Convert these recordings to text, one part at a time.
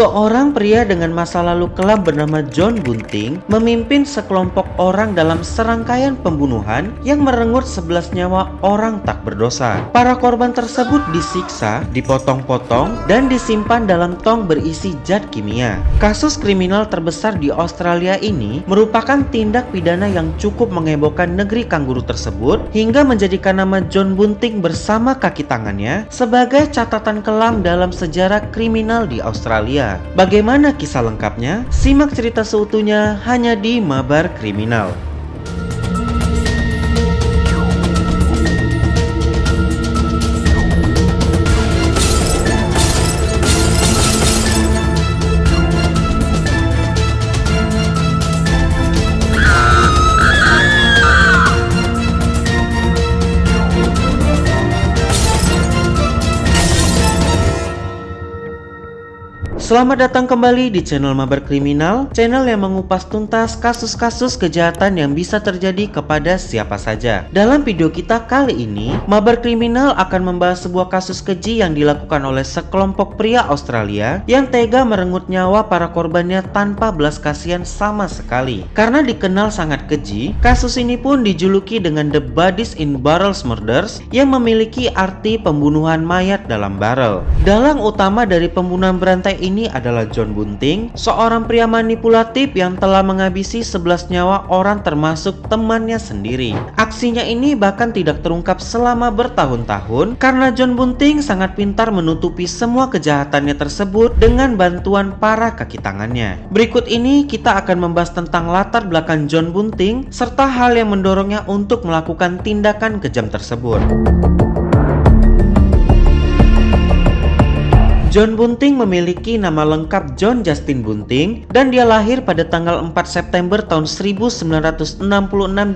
Seorang pria dengan masa lalu kelam bernama John Bunting memimpin sekelompok orang dalam serangkaian pembunuhan yang merenggut 11 nyawa orang tak berdosa. Para korban tersebut disiksa, dipotong-potong, dan disimpan dalam tong berisi zat kimia. Kasus kriminal terbesar di Australia ini merupakan tindak pidana yang cukup menghebohkan negeri kanguru tersebut hingga menjadikan nama John Bunting bersama kaki tangannya sebagai catatan kelam dalam sejarah kriminal di Australia. Bagaimana kisah lengkapnya? Simak cerita seutuhnya hanya di Mabar Kriminal. Selamat datang kembali di channel Mabar Kriminal, channel yang mengupas tuntas kasus-kasus kejahatan yang bisa terjadi kepada siapa saja. Dalam video kita kali ini, Mabar Kriminal akan membahas sebuah kasus keji yang dilakukan oleh sekelompok pria Australia yang tega merenggut nyawa para korbannya tanpa belas kasihan sama sekali. Karena dikenal sangat keji, kasus ini pun dijuluki dengan The Bodies in Barrels Murders yang memiliki arti pembunuhan mayat dalam barrel. Dalang utama dari pembunuhan berantai ini adalah John Bunting, seorang pria manipulatif yang telah menghabisi 11 nyawa orang termasuk temannya sendiri. Aksinya ini bahkan tidak terungkap selama bertahun-tahun karena John Bunting sangat pintar menutupi semua kejahatannya tersebut dengan bantuan para kaki tangannya. Berikut ini kita akan membahas tentang latar belakang John Bunting serta hal yang mendorongnya untuk melakukan tindakan kejam tersebut. John Bunting memiliki nama lengkap John Justin Bunting dan dia lahir pada tanggal 4 September tahun 1966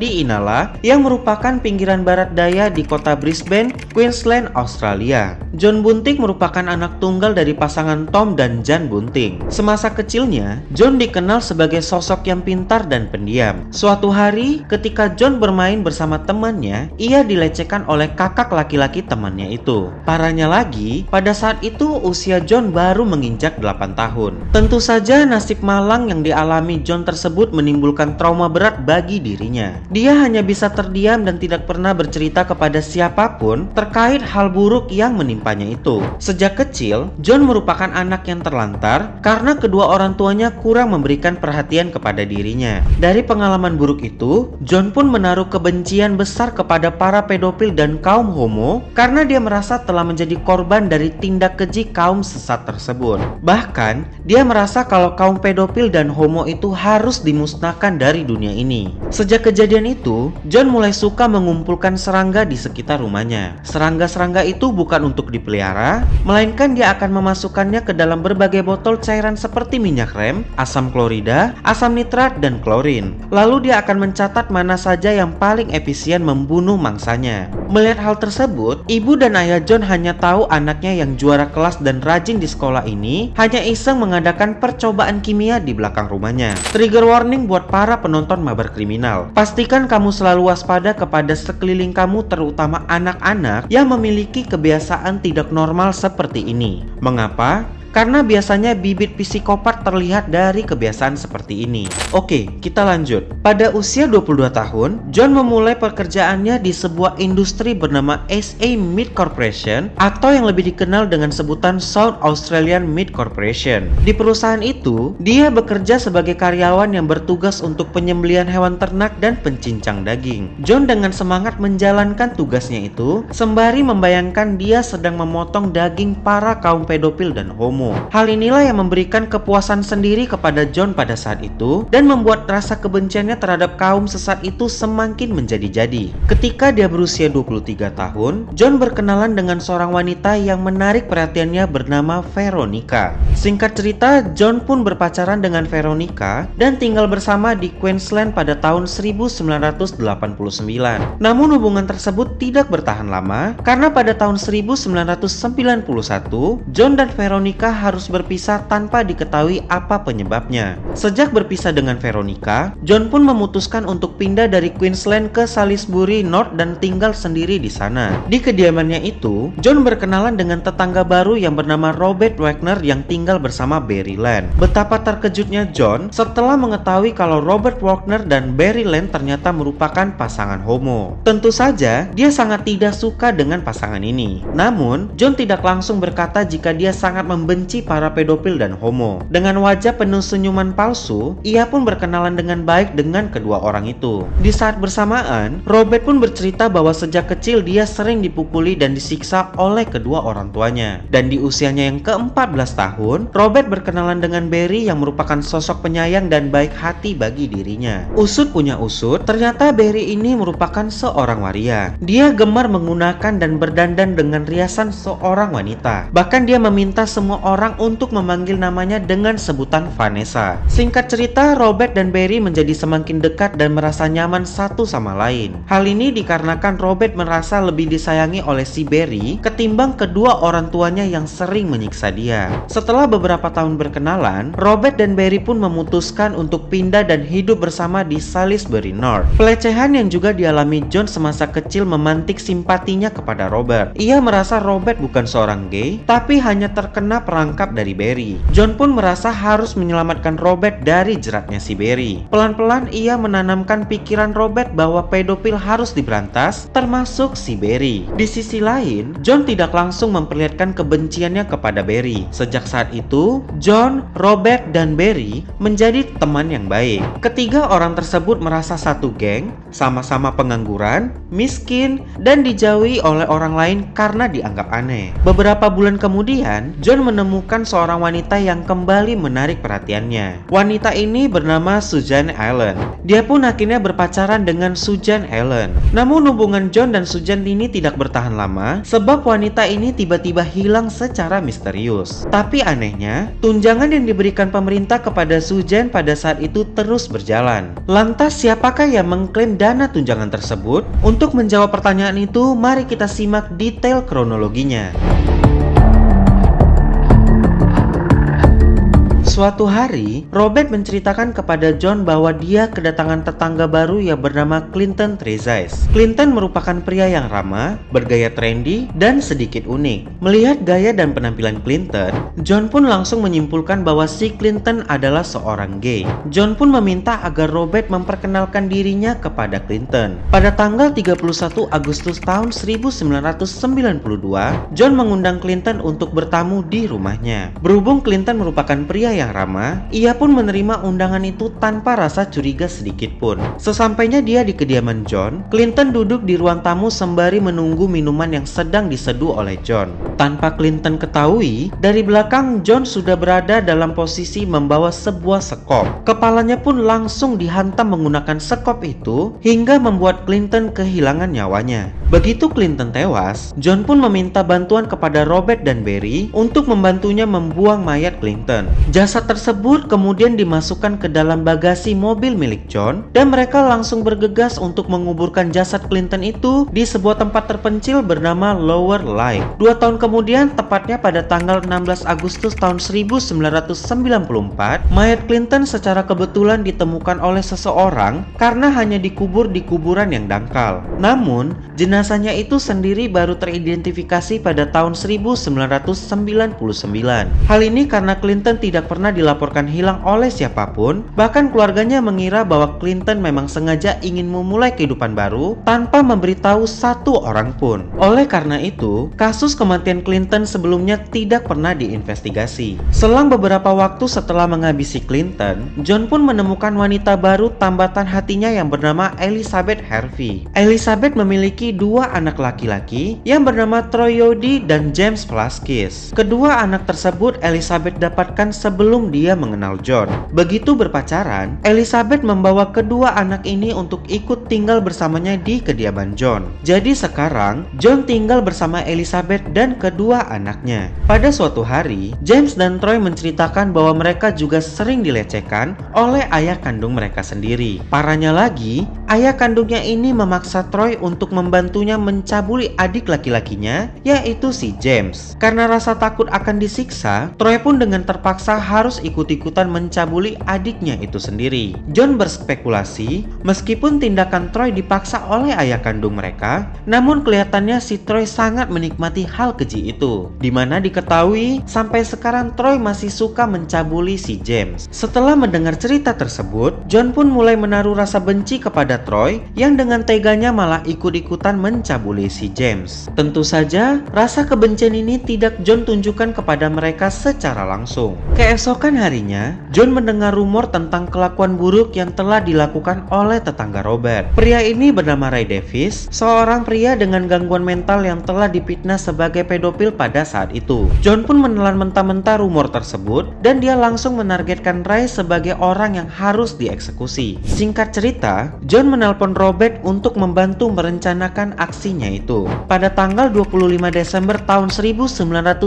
di Inala yang merupakan pinggiran barat daya di kota Brisbane, Queensland, Australia. John Bunting merupakan anak tunggal dari pasangan Tom dan Jan Bunting. Semasa kecilnya, John dikenal sebagai sosok yang pintar dan pendiam. Suatu hari, ketika John bermain bersama temannya, ia dilecehkan oleh kakak laki-laki temannya itu. Parahnya lagi, pada saat itu usia usia John baru menginjak 8 tahun. Tentu saja nasib malang yang dialami John tersebut menimbulkan trauma berat bagi dirinya. Dia hanya bisa terdiam dan tidak pernah bercerita kepada siapapun terkait hal buruk yang menimpanya itu. Sejak kecil, John merupakan anak yang terlantar karena kedua orang tuanya kurang memberikan perhatian kepada dirinya. Dari pengalaman buruk itu, John pun menaruh kebencian besar kepada para pedofil dan kaum homo karena dia merasa telah menjadi korban dari tindak keji kaum kaum sesat tersebut. Bahkan, dia merasa kalau kaum pedofil dan homo itu harus dimusnahkan dari dunia ini. Sejak kejadian itu, John mulai suka mengumpulkan serangga di sekitar rumahnya. Serangga-serangga itu bukan untuk dipelihara, melainkan dia akan memasukkannya ke dalam berbagai botol cairan seperti minyak rem, asam klorida, asam nitrat, dan klorin. Lalu dia akan mencatat mana saja yang paling efisien membunuh mangsanya. Melihat hal tersebut, ibu dan ayah John hanya tahu anaknya yang juara kelas dan rajin di sekolah ini hanya iseng mengadakan percobaan kimia di belakang rumahnya. Trigger warning buat para penonton mabar kriminal. Pastikan kamu selalu waspada kepada sekeliling kamu terutama anak-anak yang memiliki kebiasaan tidak normal seperti ini. Mengapa? Karena biasanya bibit psikopat terlihat dari kebiasaan seperti ini. Oke, kita lanjut. Pada usia 22 tahun, John memulai pekerjaannya di sebuah industri bernama SA Meat Corporation atau yang lebih dikenal dengan sebutan South Australian Meat Corporation. Di perusahaan itu, dia bekerja sebagai karyawan yang bertugas untuk penyembelian hewan ternak dan pencincang daging. John dengan semangat menjalankan tugasnya itu, sembari membayangkan dia sedang memotong daging para kaum pedofil dan homo. Hal inilah yang memberikan kepuasan sendiri kepada John pada saat itu dan membuat rasa kebenciannya terhadap kaum sesat itu semakin menjadi-jadi. Ketika dia berusia 23 tahun, John berkenalan dengan seorang wanita yang menarik perhatiannya bernama Veronica. Singkat cerita, John pun berpacaran dengan Veronica dan tinggal bersama di Queensland pada tahun 1989. Namun hubungan tersebut tidak bertahan lama karena pada tahun 1991 John dan Veronica harus berpisah tanpa diketahui apa penyebabnya. Sejak berpisah dengan Veronica, John pun memutuskan untuk pindah dari Queensland ke Salisbury North dan tinggal sendiri di sana. Di kediamannya itu, John berkenalan dengan tetangga baru yang bernama Robert Wagner yang tinggal bersama Barry Land. Betapa terkejutnya John setelah mengetahui kalau Robert Wagner dan Barry Land ternyata merupakan pasangan homo. Tentu saja, dia sangat tidak suka dengan pasangan ini. Namun, John tidak langsung berkata jika dia sangat membenci membenci para pedofil dan homo. Dengan wajah penuh senyuman palsu, ia pun berkenalan dengan baik dengan kedua orang itu. Di saat bersamaan, Robert pun bercerita bahwa sejak kecil dia sering dipukuli dan disiksa oleh kedua orang tuanya. Dan di usianya yang ke-14 tahun, Robert berkenalan dengan Barry yang merupakan sosok penyayang dan baik hati bagi dirinya. Usut punya usut, ternyata Barry ini merupakan seorang waria. Dia gemar menggunakan dan berdandan dengan riasan seorang wanita. Bahkan dia meminta semua orang orang untuk memanggil namanya dengan sebutan Vanessa. Singkat cerita, Robert dan Barry menjadi semakin dekat dan merasa nyaman satu sama lain. Hal ini dikarenakan Robert merasa lebih disayangi oleh si Barry ketimbang kedua orang tuanya yang sering menyiksa dia. Setelah beberapa tahun berkenalan, Robert dan Barry pun memutuskan untuk pindah dan hidup bersama di Salisbury North. Pelecehan yang juga dialami John semasa kecil memantik simpatinya kepada Robert. Ia merasa Robert bukan seorang gay, tapi hanya terkena perang tertangkap dari Barry. John pun merasa harus menyelamatkan Robert dari jeratnya si Barry. Pelan-pelan ia menanamkan pikiran Robert bahwa pedofil harus diberantas, termasuk si Barry. Di sisi lain, John tidak langsung memperlihatkan kebenciannya kepada Barry. Sejak saat itu, John, Robert, dan Barry menjadi teman yang baik. Ketiga orang tersebut merasa satu geng, sama-sama pengangguran, miskin, dan dijauhi oleh orang lain karena dianggap aneh. Beberapa bulan kemudian, John menemukan menemukan seorang wanita yang kembali menarik perhatiannya. Wanita ini bernama Sujan Allen. Dia pun akhirnya berpacaran dengan Sujan Allen. Namun hubungan John dan Sujan ini tidak bertahan lama sebab wanita ini tiba-tiba hilang secara misterius. Tapi anehnya, tunjangan yang diberikan pemerintah kepada Sujan pada saat itu terus berjalan. Lantas siapakah yang mengklaim dana tunjangan tersebut? Untuk menjawab pertanyaan itu, mari kita simak detail kronologinya. Suatu hari, Robert menceritakan kepada John bahwa dia kedatangan tetangga baru yang bernama Clinton Trezise. Clinton merupakan pria yang ramah, bergaya trendy, dan sedikit unik. Melihat gaya dan penampilan Clinton, John pun langsung menyimpulkan bahwa si Clinton adalah seorang gay. John pun meminta agar Robert memperkenalkan dirinya kepada Clinton. Pada tanggal 31 Agustus tahun 1992, John mengundang Clinton untuk bertamu di rumahnya. Berhubung Clinton merupakan pria yang yang ramah, ia pun menerima undangan itu tanpa rasa curiga sedikit pun. Sesampainya dia di kediaman John, Clinton duduk di ruang tamu sembari menunggu minuman yang sedang diseduh oleh John. Tanpa Clinton ketahui, dari belakang John sudah berada dalam posisi membawa sebuah sekop. Kepalanya pun langsung dihantam menggunakan sekop itu hingga membuat Clinton kehilangan nyawanya. Begitu Clinton tewas, John pun meminta bantuan kepada Robert dan Barry untuk membantunya membuang mayat Clinton. Jasa Jasad tersebut kemudian dimasukkan ke dalam bagasi mobil milik John dan mereka langsung bergegas untuk menguburkan jasad Clinton itu di sebuah tempat terpencil bernama Lower Light. Dua tahun kemudian, tepatnya pada tanggal 16 Agustus tahun 1994, mayat Clinton secara kebetulan ditemukan oleh seseorang karena hanya dikubur di kuburan yang dangkal. Namun, jenazahnya itu sendiri baru teridentifikasi pada tahun 1999. Hal ini karena Clinton tidak pernah pernah dilaporkan hilang oleh siapapun, bahkan keluarganya mengira bahwa Clinton memang sengaja ingin memulai kehidupan baru tanpa memberitahu satu orang pun. Oleh karena itu, kasus kematian Clinton sebelumnya tidak pernah diinvestigasi. Selang beberapa waktu setelah menghabisi Clinton, John pun menemukan wanita baru tambatan hatinya yang bernama Elizabeth Harvey. Elizabeth memiliki dua anak laki-laki yang bernama Troy Yodi dan James Plaskis. Kedua anak tersebut Elizabeth dapatkan sebelum sebelum dia mengenal John. Begitu berpacaran, Elizabeth membawa kedua anak ini untuk ikut tinggal bersamanya di kediaman John. Jadi sekarang, John tinggal bersama Elizabeth dan kedua anaknya. Pada suatu hari, James dan Troy menceritakan bahwa mereka juga sering dilecehkan oleh ayah kandung mereka sendiri. Parahnya lagi, ayah kandungnya ini memaksa Troy untuk membantunya mencabuli adik laki-lakinya, yaitu si James. Karena rasa takut akan disiksa, Troy pun dengan terpaksa harus harus ikut-ikutan mencabuli adiknya itu sendiri. John berspekulasi, meskipun tindakan Troy dipaksa oleh ayah kandung mereka, namun kelihatannya si Troy sangat menikmati hal keji itu. Dimana diketahui, sampai sekarang Troy masih suka mencabuli si James. Setelah mendengar cerita tersebut, John pun mulai menaruh rasa benci kepada Troy yang dengan teganya malah ikut-ikutan mencabuli si James. Tentu saja, rasa kebencian ini tidak John tunjukkan kepada mereka secara langsung. Keesokan Keesokan harinya, John mendengar rumor tentang kelakuan buruk yang telah dilakukan oleh tetangga Robert. Pria ini bernama Ray Davis, seorang pria dengan gangguan mental yang telah dipitnah sebagai pedofil pada saat itu. John pun menelan mentah-mentah rumor tersebut dan dia langsung menargetkan Ray sebagai orang yang harus dieksekusi. Singkat cerita, John menelpon Robert untuk membantu merencanakan aksinya itu. Pada tanggal 25 Desember tahun 1995,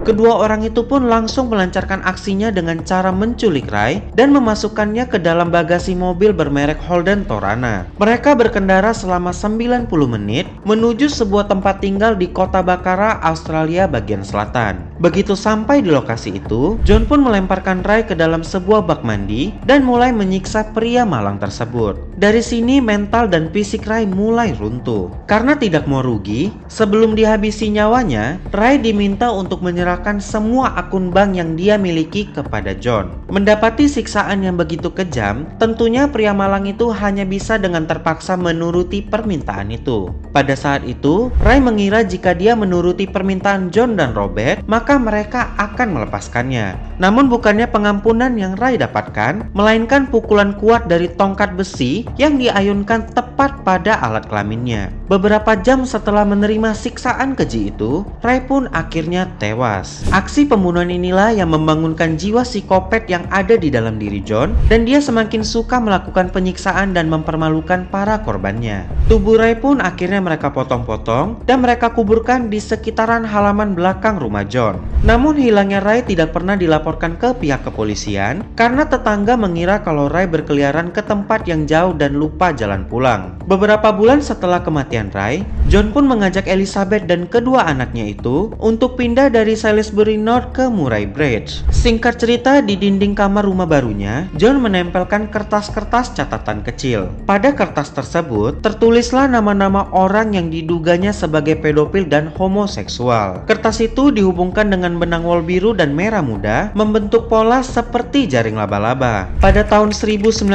kedua orang itu pun langsung melancarkan melancarkan aksinya dengan cara menculik Rai dan memasukkannya ke dalam bagasi mobil bermerek Holden Torana. Mereka berkendara selama 90 menit menuju sebuah tempat tinggal di kota Bakara, Australia bagian selatan. Begitu sampai di lokasi itu, John pun melemparkan Rai ke dalam sebuah bak mandi dan mulai menyiksa pria malang tersebut. Dari sini mental dan fisik Rai mulai runtuh. Karena tidak mau rugi, sebelum dihabisi nyawanya, Rai diminta untuk menyerahkan semua akun bank yang dia miliki kepada John. Mendapati siksaan yang begitu kejam, tentunya pria malang itu hanya bisa dengan terpaksa menuruti permintaan itu. Pada saat itu, Ray mengira jika dia menuruti permintaan John dan Robert, maka mereka akan melepaskannya. Namun bukannya pengampunan yang Ray dapatkan, melainkan pukulan kuat dari tongkat besi yang diayunkan tepat pada alat kelaminnya. Beberapa jam setelah menerima siksaan keji itu, Ray pun akhirnya tewas. Aksi pembunuhan inilah yang yang membangunkan jiwa psikopat yang ada di dalam diri John dan dia semakin suka melakukan penyiksaan dan mempermalukan para korbannya. Tubuh Ray pun akhirnya mereka potong-potong dan mereka kuburkan di sekitaran halaman belakang rumah John. Namun hilangnya Ray tidak pernah dilaporkan ke pihak kepolisian karena tetangga mengira kalau Ray berkeliaran ke tempat yang jauh dan lupa jalan pulang. Beberapa bulan setelah kematian Ray, John pun mengajak Elizabeth dan kedua anaknya itu untuk pindah dari Salisbury North ke Murray Bridge. Singkat cerita, di dinding kamar rumah barunya, John menempelkan kertas-kertas catatan kecil. Pada kertas tersebut tertulis Tulislah nama-nama orang yang diduganya sebagai pedofil dan homoseksual. Kertas itu dihubungkan dengan benang wol biru dan merah muda membentuk pola seperti jaring laba-laba. Pada tahun 1995,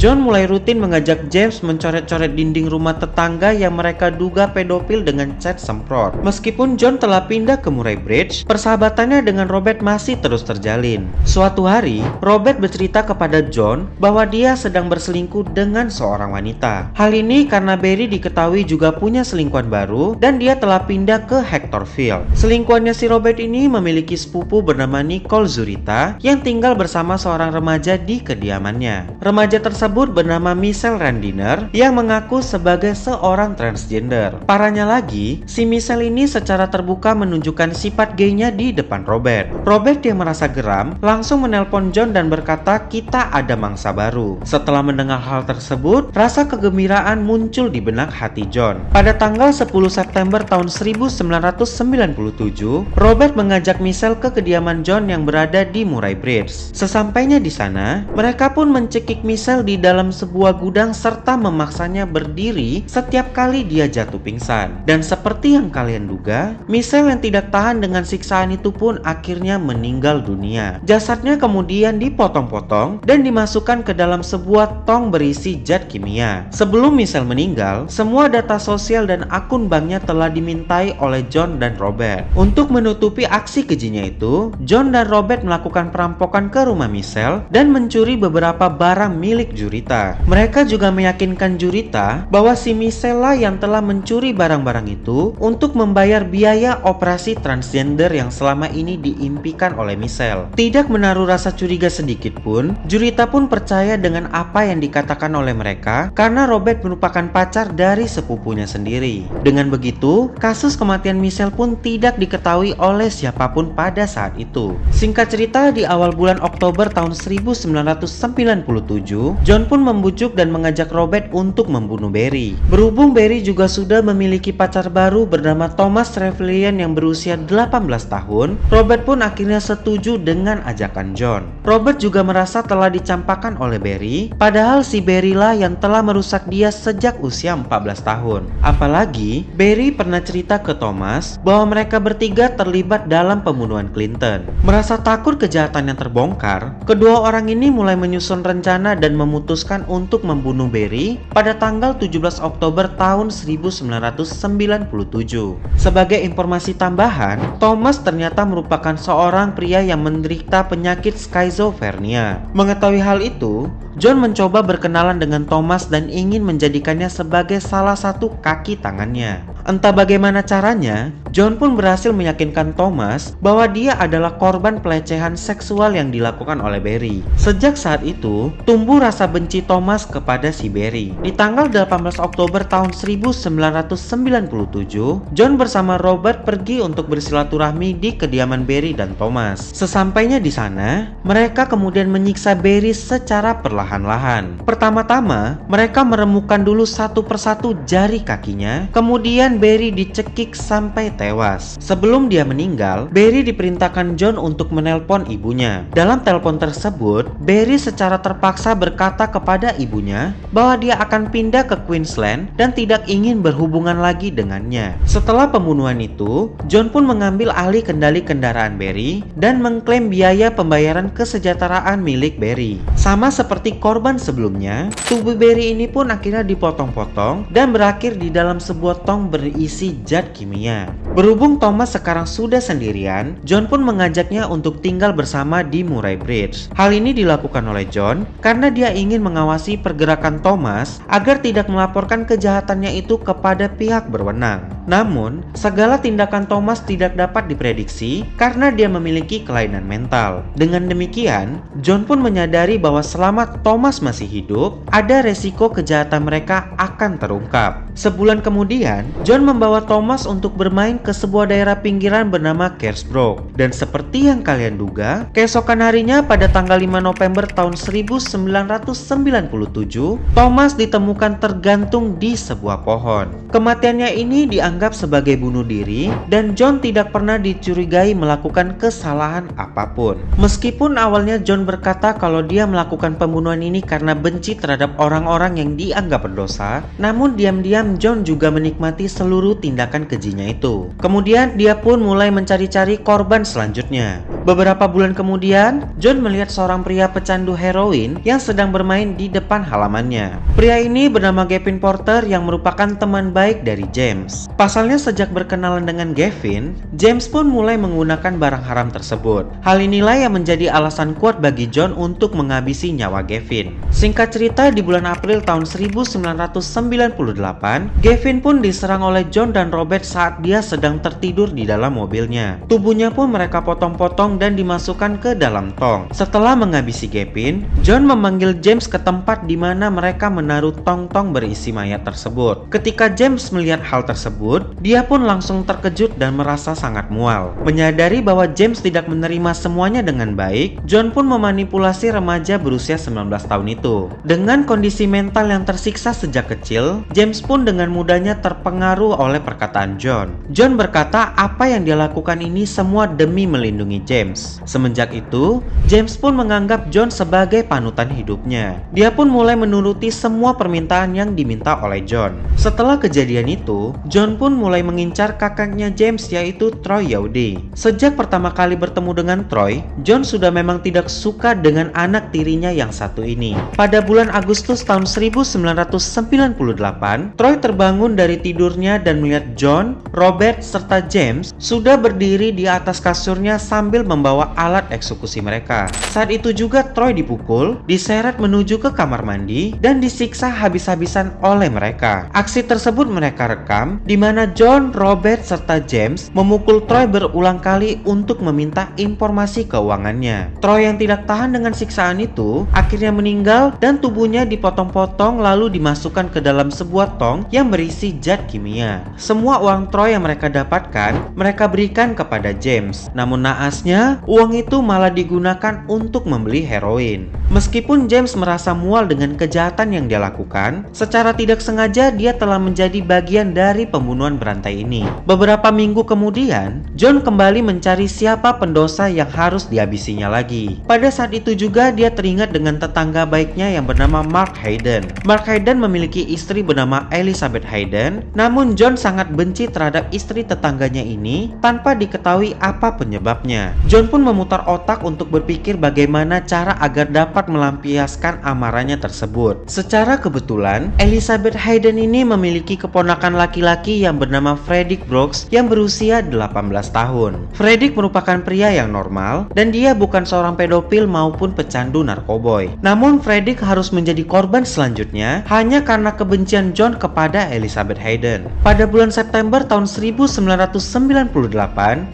John mulai rutin mengajak James mencoret-coret dinding rumah tetangga yang mereka duga pedofil dengan cat semprot. Meskipun John telah pindah ke Murray Bridge, persahabatannya dengan Robert masih terus terjalin. Suatu hari, Robert bercerita kepada John bahwa dia sedang berselingkuh dengan seorang wanita kita. Hal ini karena Barry diketahui juga punya selingkuhan baru dan dia telah pindah ke Hectorville. Selingkuhannya si Robert ini memiliki sepupu bernama Nicole Zurita yang tinggal bersama seorang remaja di kediamannya. Remaja tersebut bernama Michelle Randiner yang mengaku sebagai seorang transgender. Parahnya lagi, si Michelle ini secara terbuka menunjukkan sifat gaynya di depan Robert. Robert yang merasa geram langsung menelpon John dan berkata kita ada mangsa baru. Setelah mendengar hal tersebut, rasa kegembiraan muncul di benak hati John. Pada tanggal 10 September tahun 1997, Robert mengajak Michelle ke kediaman John yang berada di Murray Bridge. Sesampainya di sana, mereka pun mencekik Michelle di dalam sebuah gudang serta memaksanya berdiri setiap kali dia jatuh pingsan. Dan seperti yang kalian duga, Michelle yang tidak tahan dengan siksaan itu pun akhirnya meninggal dunia. Jasadnya kemudian dipotong-potong dan dimasukkan ke dalam sebuah tong berisi zat kimia. Sebelum Michelle meninggal, semua data sosial dan akun banknya telah dimintai oleh John dan Robert. Untuk menutupi aksi kejinya itu, John dan Robert melakukan perampokan ke rumah Michelle dan mencuri beberapa barang milik Jurita. Mereka juga meyakinkan Jurita bahwa si Michelle lah yang telah mencuri barang-barang itu untuk membayar biaya operasi transgender yang selama ini diimpikan oleh Michelle. Tidak menaruh rasa curiga sedikit pun, Jurita pun percaya dengan apa yang dikatakan oleh mereka karena karena Robert merupakan pacar dari sepupunya sendiri. Dengan begitu, kasus kematian Michelle pun tidak diketahui oleh siapapun pada saat itu. Singkat cerita, di awal bulan Oktober tahun 1997, John pun membujuk dan mengajak Robert untuk membunuh Barry. Berhubung Barry juga sudah memiliki pacar baru bernama Thomas Trevelyan yang berusia 18 tahun, Robert pun akhirnya setuju dengan ajakan John. Robert juga merasa telah dicampakkan oleh Barry, padahal si Barry lah yang telah merusak merusak dia sejak usia 14 tahun. Apalagi, Barry pernah cerita ke Thomas bahwa mereka bertiga terlibat dalam pembunuhan Clinton. Merasa takut kejahatan yang terbongkar, kedua orang ini mulai menyusun rencana dan memutuskan untuk membunuh Barry pada tanggal 17 Oktober tahun 1997. Sebagai informasi tambahan, Thomas ternyata merupakan seorang pria yang menderita penyakit skizofrenia. Mengetahui hal itu, John mencoba berkenalan dengan Thomas dan ingin menjadikannya sebagai salah satu kaki tangannya. Entah bagaimana caranya, John pun berhasil meyakinkan Thomas bahwa dia adalah korban pelecehan seksual yang dilakukan oleh Barry. Sejak saat itu, tumbuh rasa benci Thomas kepada si Barry. Di tanggal 18 Oktober tahun 1997, John bersama Robert pergi untuk bersilaturahmi di kediaman Barry dan Thomas. Sesampainya di sana, mereka kemudian menyiksa Barry secara perlahan-lahan. Pertama-tama, mereka meremukan dulu satu persatu jari kakinya, kemudian Barry dicekik sampai tewas. Sebelum dia meninggal, Barry diperintahkan John untuk menelpon ibunya. Dalam telepon tersebut, Barry secara terpaksa berkata kepada ibunya bahwa dia akan pindah ke Queensland dan tidak ingin berhubungan lagi dengannya. Setelah pembunuhan itu, John pun mengambil alih kendali kendaraan Barry dan mengklaim biaya pembayaran kesejahteraan milik Barry. Sama seperti korban sebelumnya, tubuh Barry ini pun akhirnya dipotong-potong dan berakhir di dalam sebuah tong berisi zat kimia. Berhubung Thomas sekarang sudah sendirian, John pun mengajaknya untuk tinggal bersama di Murray Bridge. Hal ini dilakukan oleh John karena dia ingin mengawasi pergerakan Thomas agar tidak melaporkan kejahatannya itu kepada pihak berwenang. Namun, segala tindakan Thomas tidak dapat diprediksi karena dia memiliki kelainan mental. Dengan demikian, John pun menyadari bahwa selama Thomas masih hidup, ada resiko kejahatan mereka akan terungkap. Sebulan kemudian, John membawa Thomas untuk bermain ke sebuah daerah pinggiran bernama Kersbrook. Dan seperti yang kalian duga, keesokan harinya pada tanggal 5 November tahun 1997, Thomas ditemukan tergantung di sebuah pohon. Kematiannya ini dianggap sebagai bunuh diri dan John tidak pernah dicurigai melakukan kesalahan apapun. Meskipun awalnya John berkata kalau dia melakukan pembunuhan ini karena benci terhadap orang-orang yang dianggap berdosa, namun diam-diam diam-diam John juga menikmati seluruh tindakan kejinya itu. Kemudian dia pun mulai mencari-cari korban selanjutnya. Beberapa bulan kemudian, John melihat seorang pria pecandu heroin yang sedang bermain di depan halamannya. Pria ini bernama Gavin Porter yang merupakan teman baik dari James. Pasalnya sejak berkenalan dengan Gavin, James pun mulai menggunakan barang haram tersebut. Hal inilah yang menjadi alasan kuat bagi John untuk menghabisi nyawa Gavin. Singkat cerita, di bulan April tahun 1998, Kebetulan, Gavin pun diserang oleh John dan Robert saat dia sedang tertidur di dalam mobilnya. Tubuhnya pun mereka potong-potong dan dimasukkan ke dalam tong. Setelah menghabisi Gavin, John memanggil James ke tempat di mana mereka menaruh tong-tong berisi mayat tersebut. Ketika James melihat hal tersebut, dia pun langsung terkejut dan merasa sangat mual. Menyadari bahwa James tidak menerima semuanya dengan baik, John pun memanipulasi remaja berusia 19 tahun itu. Dengan kondisi mental yang tersiksa sejak kecil, James pun pun dengan mudahnya terpengaruh oleh perkataan John. John berkata apa yang dia lakukan ini semua demi melindungi James. Semenjak itu, James pun menganggap John sebagai panutan hidupnya. Dia pun mulai menuruti semua permintaan yang diminta oleh John. Setelah kejadian itu, John pun mulai mengincar kakaknya James yaitu Troy Yaudi. Sejak pertama kali bertemu dengan Troy, John sudah memang tidak suka dengan anak tirinya yang satu ini. Pada bulan Agustus tahun 1998, Troy Roy terbangun dari tidurnya dan melihat John, Robert, serta James sudah berdiri di atas kasurnya sambil membawa alat eksekusi mereka. Saat itu juga Troy dipukul, diseret menuju ke kamar mandi, dan disiksa habis-habisan oleh mereka. Aksi tersebut mereka rekam, di mana John, Robert, serta James memukul Troy berulang kali untuk meminta informasi keuangannya. Troy yang tidak tahan dengan siksaan itu, akhirnya meninggal dan tubuhnya dipotong-potong lalu dimasukkan ke dalam sebuah tong yang berisi zat kimia. Semua uang Troy yang mereka dapatkan, mereka berikan kepada James. Namun naasnya, uang itu malah digunakan untuk membeli heroin. Meskipun James merasa mual dengan kejahatan yang dia lakukan, secara tidak sengaja dia telah menjadi bagian dari pembunuhan berantai ini. Beberapa minggu kemudian, John kembali mencari siapa pendosa yang harus dihabisinya lagi. Pada saat itu juga dia teringat dengan tetangga baiknya yang bernama Mark Hayden. Mark Hayden memiliki istri bernama Ellie Elizabeth Hayden, namun John sangat benci terhadap istri tetangganya ini tanpa diketahui apa penyebabnya. John pun memutar otak untuk berpikir bagaimana cara agar dapat melampiaskan amarahnya tersebut. Secara kebetulan, Elizabeth Hayden ini memiliki keponakan laki-laki yang bernama Frederick Brooks yang berusia 18 tahun. Frederick merupakan pria yang normal dan dia bukan seorang pedofil maupun pecandu narkoboy. Namun Frederick harus menjadi korban selanjutnya hanya karena kebencian John kepada kepada Elizabeth Hayden. Pada bulan September tahun 1998,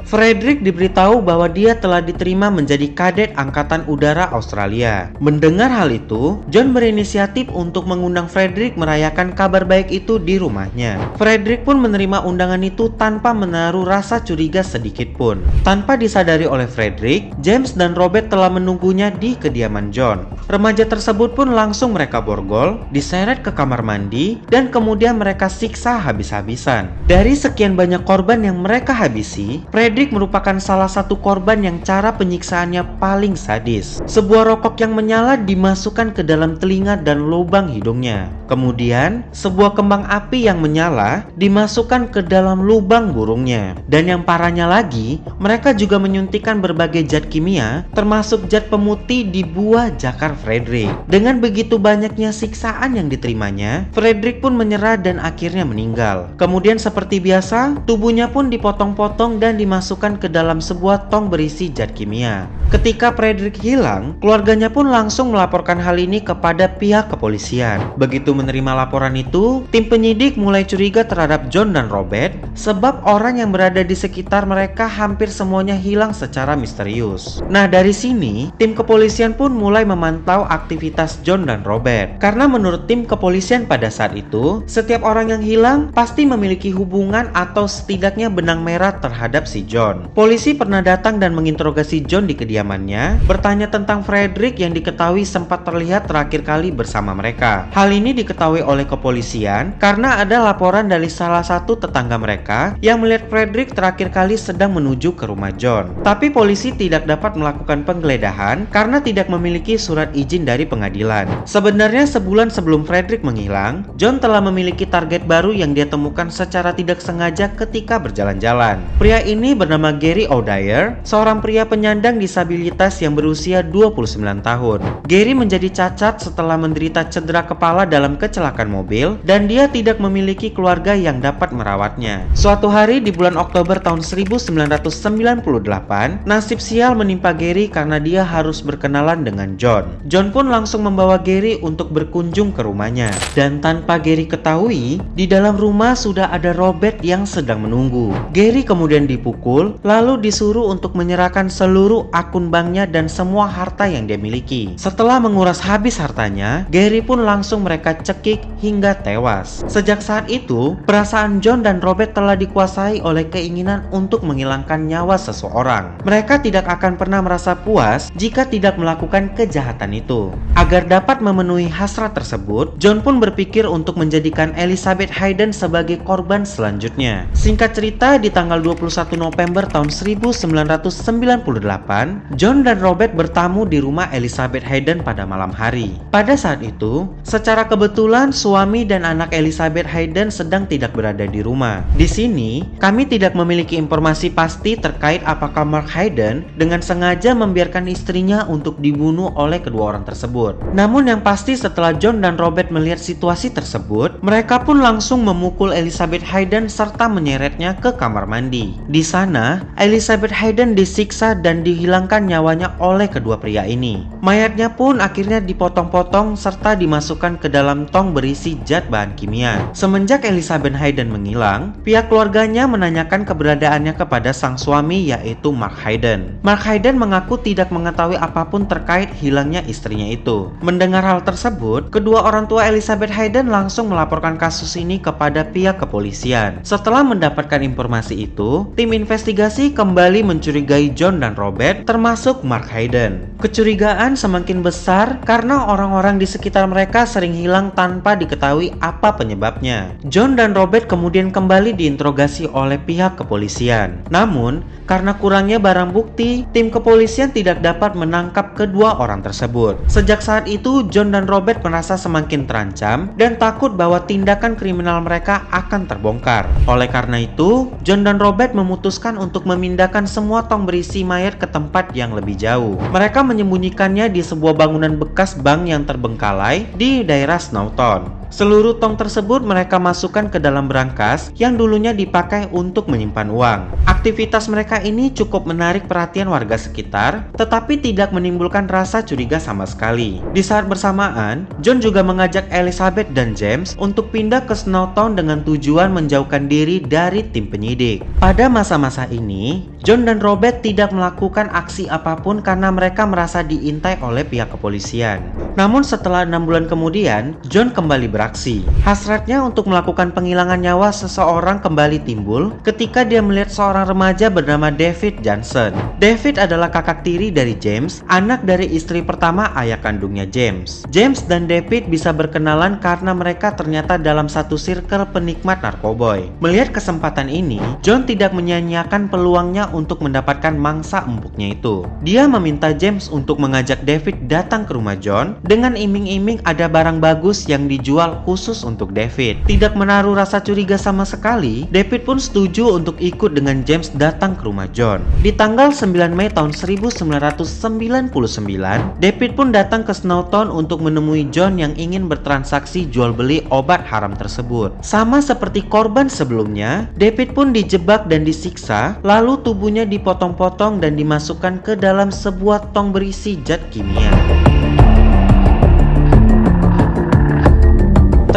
Frederick diberitahu bahwa dia telah diterima menjadi kadet Angkatan Udara Australia. Mendengar hal itu, John berinisiatif untuk mengundang Frederick merayakan kabar baik itu di rumahnya. Frederick pun menerima undangan itu tanpa menaruh rasa curiga sedikit pun. Tanpa disadari oleh Frederick, James dan Robert telah menunggunya di kediaman John. Remaja tersebut pun langsung mereka borgol, diseret ke kamar mandi, dan kemudian kemudian mereka siksa habis-habisan. Dari sekian banyak korban yang mereka habisi, Frederick merupakan salah satu korban yang cara penyiksaannya paling sadis. Sebuah rokok yang menyala dimasukkan ke dalam telinga dan lubang hidungnya. Kemudian, sebuah kembang api yang menyala dimasukkan ke dalam lubang burungnya. Dan yang parahnya lagi, mereka juga menyuntikkan berbagai zat kimia, termasuk zat pemutih di buah jakar Frederick. Dengan begitu banyaknya siksaan yang diterimanya, Frederick pun menyerah menyerah dan akhirnya meninggal. Kemudian seperti biasa, tubuhnya pun dipotong-potong dan dimasukkan ke dalam sebuah tong berisi zat kimia. Ketika Frederick hilang, keluarganya pun langsung melaporkan hal ini kepada pihak kepolisian. Begitu menerima laporan itu, tim penyidik mulai curiga terhadap John dan Robert sebab orang yang berada di sekitar mereka hampir semuanya hilang secara misterius. Nah, dari sini, tim kepolisian pun mulai memantau aktivitas John dan Robert. Karena menurut tim kepolisian pada saat itu, setiap orang yang hilang pasti memiliki hubungan atau setidaknya benang merah terhadap si John. Polisi pernah datang dan menginterogasi John di kediamannya, bertanya tentang Frederick yang diketahui sempat terlihat terakhir kali bersama mereka. Hal ini diketahui oleh kepolisian karena ada laporan dari salah satu tetangga mereka yang melihat Frederick terakhir kali sedang menuju ke rumah John. Tapi polisi tidak dapat melakukan penggeledahan karena tidak memiliki surat izin dari pengadilan. Sebenarnya sebulan sebelum Frederick menghilang, John telah memiliki memiliki target baru yang dia temukan secara tidak sengaja ketika berjalan-jalan. Pria ini bernama Gary O'Dyer, seorang pria penyandang disabilitas yang berusia 29 tahun. Gary menjadi cacat setelah menderita cedera kepala dalam kecelakaan mobil dan dia tidak memiliki keluarga yang dapat merawatnya. Suatu hari di bulan Oktober tahun 1998, nasib sial menimpa Gary karena dia harus berkenalan dengan John. John pun langsung membawa Gary untuk berkunjung ke rumahnya. Dan tanpa Gary ketahui mengetahui di dalam rumah sudah ada Robert yang sedang menunggu. Gary kemudian dipukul, lalu disuruh untuk menyerahkan seluruh akun banknya dan semua harta yang dia miliki. Setelah menguras habis hartanya, Gary pun langsung mereka cekik hingga tewas. Sejak saat itu, perasaan John dan Robert telah dikuasai oleh keinginan untuk menghilangkan nyawa seseorang. Mereka tidak akan pernah merasa puas jika tidak melakukan kejahatan itu. Agar dapat memenuhi hasrat tersebut, John pun berpikir untuk menjadikan menjadikan Elizabeth Hayden sebagai korban selanjutnya. Singkat cerita, di tanggal 21 November tahun 1998, John dan Robert bertamu di rumah Elizabeth Hayden pada malam hari. Pada saat itu, secara kebetulan suami dan anak Elizabeth Hayden sedang tidak berada di rumah. Di sini, kami tidak memiliki informasi pasti terkait apakah Mark Hayden dengan sengaja membiarkan istrinya untuk dibunuh oleh kedua orang tersebut. Namun yang pasti setelah John dan Robert melihat situasi tersebut, mereka pun langsung memukul Elizabeth Hayden serta menyeretnya ke kamar mandi. Di sana, Elizabeth Hayden disiksa dan dihilangkan nyawanya oleh kedua pria ini. Mayatnya pun akhirnya dipotong-potong serta dimasukkan ke dalam tong berisi zat bahan kimia. Semenjak Elizabeth Hayden menghilang, pihak keluarganya menanyakan keberadaannya kepada sang suami yaitu Mark Hayden. Mark Hayden mengaku tidak mengetahui apapun terkait hilangnya istrinya itu. Mendengar hal tersebut, kedua orang tua Elizabeth Hayden langsung melapor melaporkan kasus ini kepada pihak kepolisian. Setelah mendapatkan informasi itu, tim investigasi kembali mencurigai John dan Robert termasuk Mark Hayden. Kecurigaan semakin besar karena orang-orang di sekitar mereka sering hilang tanpa diketahui apa penyebabnya. John dan Robert kemudian kembali diinterogasi oleh pihak kepolisian. Namun, karena kurangnya barang bukti, tim kepolisian tidak dapat menangkap kedua orang tersebut. Sejak saat itu, John dan Robert merasa semakin terancam dan takut bahwa bahwa tindakan kriminal mereka akan terbongkar. Oleh karena itu, John dan Robert memutuskan untuk memindahkan semua tong berisi mayat ke tempat yang lebih jauh. Mereka menyembunyikannya di sebuah bangunan bekas bank yang terbengkalai di daerah Snowton. Seluruh tong tersebut mereka masukkan ke dalam berangkas yang dulunya dipakai untuk menyimpan uang. Aktivitas mereka ini cukup menarik perhatian warga sekitar, tetapi tidak menimbulkan rasa curiga sama sekali. Di saat bersamaan, John juga mengajak Elizabeth dan James untuk pindah ke Snowtown dengan tujuan menjauhkan diri dari tim penyidik. Pada masa-masa ini, John dan Robert tidak melakukan aksi apapun karena mereka merasa diintai oleh pihak kepolisian. Namun setelah enam bulan kemudian, John kembali beraksi. Hasratnya untuk melakukan penghilangan nyawa seseorang kembali timbul ketika dia melihat seorang remaja bernama David Johnson. David adalah kakak tiri dari James, anak dari istri pertama ayah kandungnya James. James dan David bisa berkenalan karena mereka ternyata dalam satu circle penikmat narkoboy. Melihat kesempatan ini, John tidak menyanyiakan peluangnya untuk mendapatkan mangsa empuknya itu. Dia meminta James untuk mengajak David datang ke rumah John dengan iming-iming ada barang bagus yang dijual ritual khusus untuk David. Tidak menaruh rasa curiga sama sekali, David pun setuju untuk ikut dengan James datang ke rumah John. Di tanggal 9 Mei tahun 1999, David pun datang ke Snowton untuk menemui John yang ingin bertransaksi jual beli obat haram tersebut. Sama seperti korban sebelumnya, David pun dijebak dan disiksa, lalu tubuhnya dipotong-potong dan dimasukkan ke dalam sebuah tong berisi zat kimia.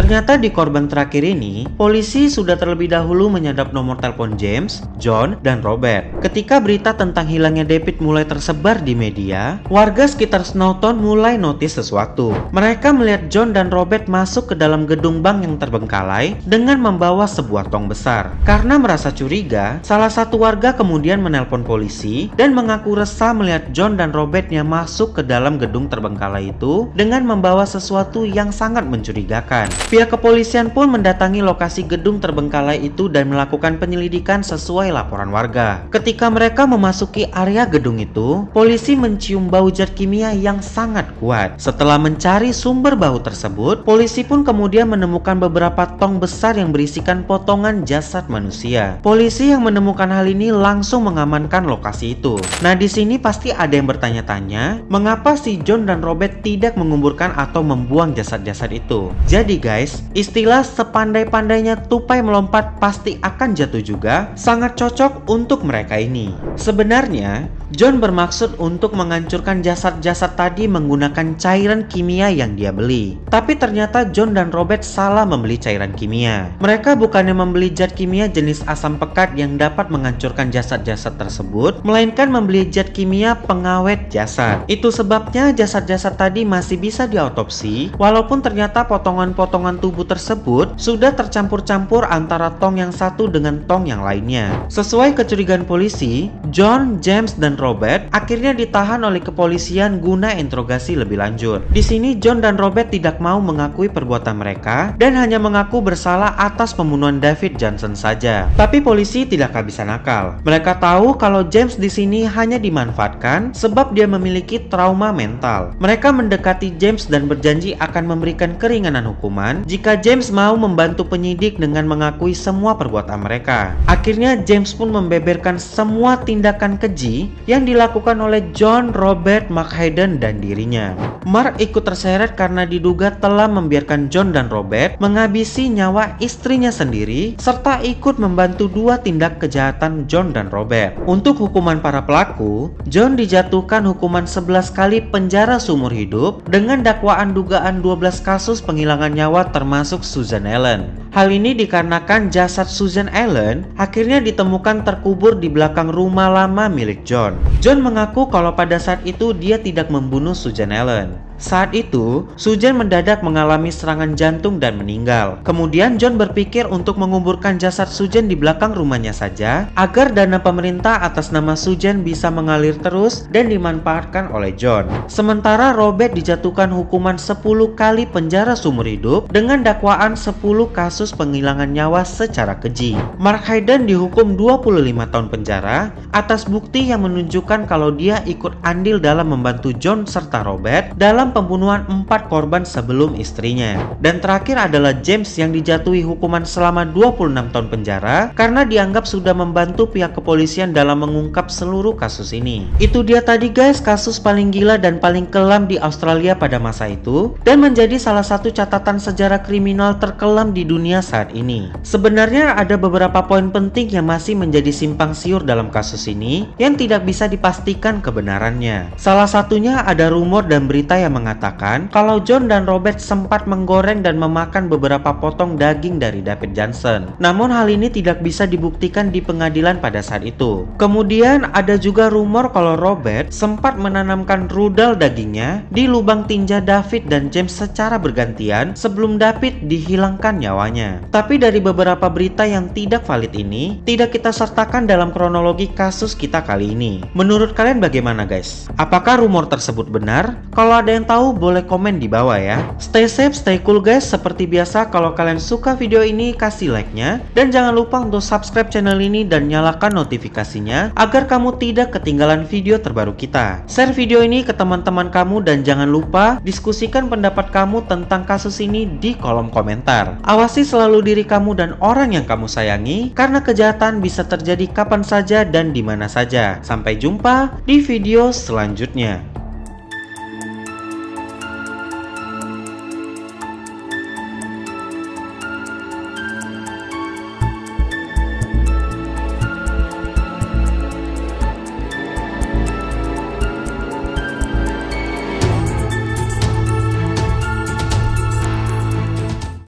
Ternyata di korban terakhir ini, polisi sudah terlebih dahulu menyadap nomor telepon James, John, dan Robert. Ketika berita tentang hilangnya David mulai tersebar di media, warga sekitar Snowton mulai notice sesuatu. Mereka melihat John dan Robert masuk ke dalam gedung bank yang terbengkalai dengan membawa sebuah tong besar. Karena merasa curiga, salah satu warga kemudian menelpon polisi dan mengaku resah melihat John dan Robertnya masuk ke dalam gedung terbengkalai itu dengan membawa sesuatu yang sangat mencurigakan. Pihak kepolisian pun mendatangi lokasi gedung terbengkalai itu dan melakukan penyelidikan sesuai laporan warga. Ketika mereka memasuki area gedung itu, polisi mencium bau zat kimia yang sangat kuat. Setelah mencari sumber bau tersebut, polisi pun kemudian menemukan beberapa tong besar yang berisikan potongan jasad manusia. Polisi yang menemukan hal ini langsung mengamankan lokasi itu. Nah, di sini pasti ada yang bertanya-tanya, mengapa si John dan Robert tidak menguburkan atau membuang jasad-jasad itu? Jadi guys, guys, istilah sepandai-pandainya tupai melompat pasti akan jatuh juga sangat cocok untuk mereka ini. Sebenarnya, John bermaksud untuk menghancurkan jasad-jasad tadi menggunakan cairan kimia yang dia beli. Tapi ternyata John dan Robert salah membeli cairan kimia. Mereka bukannya membeli zat kimia jenis asam pekat yang dapat menghancurkan jasad-jasad tersebut, melainkan membeli zat kimia pengawet jasad. Itu sebabnya jasad-jasad tadi masih bisa diautopsi, walaupun ternyata potongan-potongan tubuh tersebut sudah tercampur-campur antara tong yang satu dengan tong yang lainnya. Sesuai kecurigaan polisi, John, James, dan Robert akhirnya ditahan oleh kepolisian guna interogasi lebih lanjut. Di sini John dan Robert tidak mau mengakui perbuatan mereka dan hanya mengaku bersalah atas pembunuhan David Johnson saja. Tapi polisi tidak kehabisan akal. Mereka tahu kalau James di sini hanya dimanfaatkan sebab dia memiliki trauma mental. Mereka mendekati James dan berjanji akan memberikan keringanan hukuman jika James mau membantu penyidik dengan mengakui semua perbuatan mereka. Akhirnya James pun membeberkan semua tindakan keji yang dilakukan oleh John Robert McHayden dan dirinya. Mark ikut terseret karena diduga telah membiarkan John dan Robert menghabisi nyawa istrinya sendiri serta ikut membantu dua tindak kejahatan John dan Robert. Untuk hukuman para pelaku, John dijatuhkan hukuman 11 kali penjara seumur hidup dengan dakwaan dugaan 12 kasus penghilangan nyawa termasuk Susan Allen. Hal ini dikarenakan jasad Susan Allen akhirnya ditemukan terkubur di belakang rumah lama milik John. John mengaku kalau pada saat itu dia tidak membunuh Susan Allen. Saat itu, Sujan mendadak mengalami serangan jantung dan meninggal. Kemudian John berpikir untuk menguburkan jasad Sujan di belakang rumahnya saja agar dana pemerintah atas nama Sujan bisa mengalir terus dan dimanfaatkan oleh John. Sementara Robert dijatuhkan hukuman 10 kali penjara seumur hidup dengan dakwaan 10 kasus penghilangan nyawa secara keji. Mark Hayden dihukum 25 tahun penjara atas bukti yang menunjukkan kalau dia ikut andil dalam membantu John serta Robert dalam pembunuhan empat korban sebelum istrinya. Dan terakhir adalah James yang dijatuhi hukuman selama 26 tahun penjara karena dianggap sudah membantu pihak kepolisian dalam mengungkap seluruh kasus ini. Itu dia tadi guys kasus paling gila dan paling kelam di Australia pada masa itu dan menjadi salah satu catatan sejarah kriminal terkelam di dunia saat ini. Sebenarnya ada beberapa poin penting yang masih menjadi simpang siur dalam kasus ini yang tidak bisa dipastikan kebenarannya. Salah satunya ada rumor dan berita yang mengatakan kalau John dan Robert sempat menggoreng dan memakan beberapa potong daging dari David Johnson. Namun hal ini tidak bisa dibuktikan di pengadilan pada saat itu. Kemudian ada juga rumor kalau Robert sempat menanamkan rudal dagingnya di lubang tinja David dan James secara bergantian sebelum David dihilangkan nyawanya. Tapi dari beberapa berita yang tidak valid ini, tidak kita sertakan dalam kronologi kasus kita kali ini. Menurut kalian bagaimana guys? Apakah rumor tersebut benar? Kalau ada yang Kalian tahu boleh komen di bawah ya. Stay safe, stay cool guys. Seperti biasa kalau kalian suka video ini kasih like-nya dan jangan lupa untuk subscribe channel ini dan nyalakan notifikasinya agar kamu tidak ketinggalan video terbaru kita. Share video ini ke teman-teman kamu dan jangan lupa diskusikan pendapat kamu tentang kasus ini di kolom komentar. Awasi selalu diri kamu dan orang yang kamu sayangi karena kejahatan bisa terjadi kapan saja dan di mana saja. Sampai jumpa di video selanjutnya.